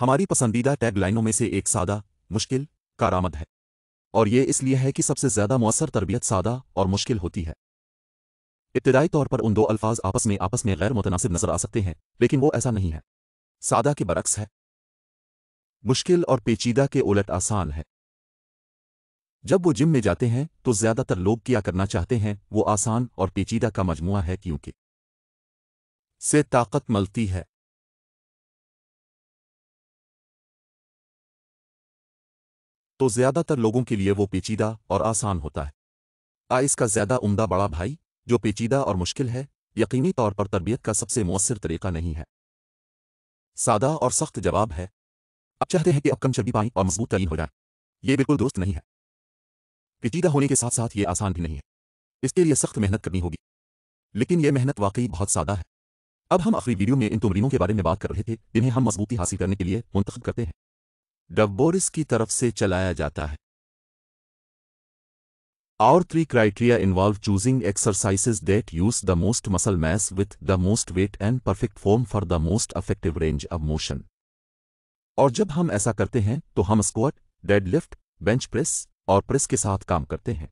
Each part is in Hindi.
हमारी पसंदीदा टैगलाइनों में से एक सादा मुश्किल कारामद है और ये इसलिए है कि सबसे ज्यादा मौसर तरबियत सादा और मुश्किल होती है इब्तदाई तौर पर उन दो अल्फाज आपस में आपस में गैर मुतनासिब नजर आ सकते हैं लेकिन वो ऐसा नहीं है सादा के बरक्स है मुश्किल और पेचीदा के उलट आसान है जब वो जिम में जाते हैं तो ज्यादातर लोग क्या करना चाहते हैं वो आसान और पेचीदा का मजमुआ है क्योंकि से ताकत मलती है तो ज्यादातर लोगों के लिए वो पेचीदा और आसान होता है आ का ज्यादा उम्दा बड़ा भाई जो पेचीदा और मुश्किल है यकीनी तौर पर तरबियत का सबसे मौसर तरीका नहीं है सादा और सख्त जवाब है आप चाहते हैं कि अब कम चर्बी पाएं और मजबूत तरीन हो जाए ये बिल्कुल दुरुस्त नहीं है पेचीदा होने के साथ साथ ये आसान भी नहीं है इसके लिए सख्त मेहनत करनी होगी लेकिन यह मेहनत वाकई बहुत सादा है अब हम आखिरी वीडियो में इन तुमरीनों के बारे में बात कर रहे थे जिन्हें हम मजबूती हासिल करने के लिए मुंतब करते हैं डबोरिस की तरफ से चलाया जाता है और three criteria involve choosing exercises that use the most muscle mass with the most weight and perfect form for the most effective range of motion और जब हम ऐसा करते हैं तो हम स्क्वाट डेडलिफ्ट बेंच प्रेस और प्रेस के साथ काम करते हैं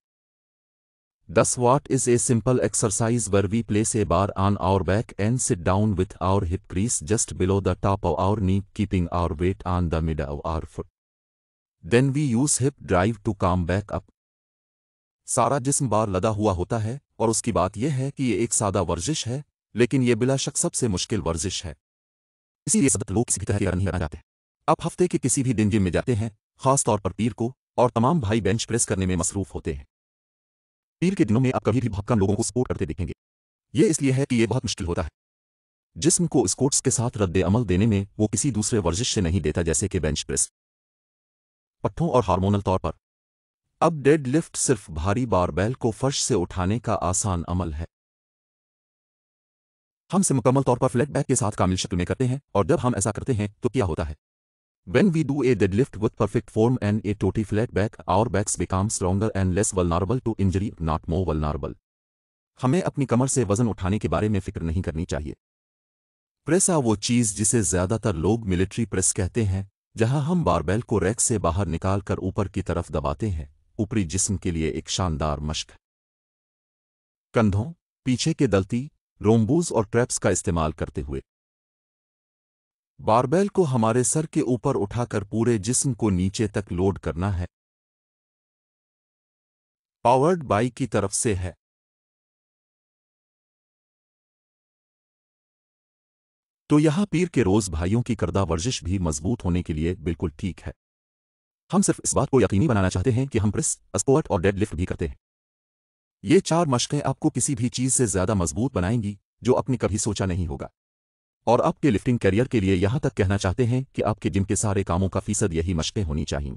Thus what is a simple exercise where we place a bar on our back and sit down with our hip crease just below the top of our knee, keeping our weight on the mid of our foot. Then we use hip drive to come back up. सारा जिस्म बार लदा हुआ होता है और उसकी बात यह है कि ये एक सादा वर्जिश है लेकिन ये बिलाशक सबसे मुश्किल वर्जिश है इसीलिए सदर लोग किसी तरह के नहीं जाते हैं आप हफ्ते के किसी भी दिन जिम में जाते हैं खासतौर पर पीर को और तमाम भाई बेंच प्रेस करने में मसरूफ होते हैं पीर के दिनों में आप कभी भी भक्कम लोगों को स्पोर्ट करते देखेंगे ये इसलिए है कि यह बहुत मुश्किल होता है जिस्म को स्कोर्ट्स के साथ रद्द अमल देने में वो किसी दूसरे वर्जिश से नहीं देता जैसे कि बेंच प्रेस पट्ठों और हार्मोनल तौर पर अब डेड लिफ्ट सिर्फ भारी बारबेल को फर्श से उठाने का आसान अमल है हम से मुकम्मल तौर पर फ्लैट बैक के साथ कामिल शक्ल में करते हैं और जब हम ऐसा करते हैं तो क्या होता है When we do a deadlift with perfect form and a totally flat back, our backs become stronger and less vulnerable to injury, not more vulnerable. हमें अपनी कमर से वजन उठाने के बारे में फिक्र नहीं करनी चाहिए प्रेस आ वो चीज जिसे ज्यादातर लोग मिलिट्री प्रेस कहते हैं जहां हम बारबेल को रैक से बाहर निकालकर ऊपर की तरफ दबाते हैं ऊपरी जिस्म के लिए एक शानदार मश्क कंधों पीछे के दलती रोम्बूज और ट्रैप्स का इस्तेमाल करते हुए बारबेल को हमारे सर के ऊपर उठाकर पूरे जिस्म को नीचे तक लोड करना है पावर्ड बाई की तरफ से है तो यहां पीर के रोज भाइयों की करदा वर्जिश भी मजबूत होने के लिए बिल्कुल ठीक है हम सिर्फ इस बात को यकीनी बनाना चाहते हैं कि हम प्रेस स्पोर्ट और डेडलिफ्ट भी करते हैं ये चार मशक़ें आपको किसी भी चीज़ से ज़्यादा मजबूत बनाएंगी जो आपने कभी सोचा नहीं होगा और आपके लिफ्टिंग करियर के लिए यहां तक कहना चाहते हैं कि आपके जिम के सारे कामों का फीसद यही मशकें होनी चाहिए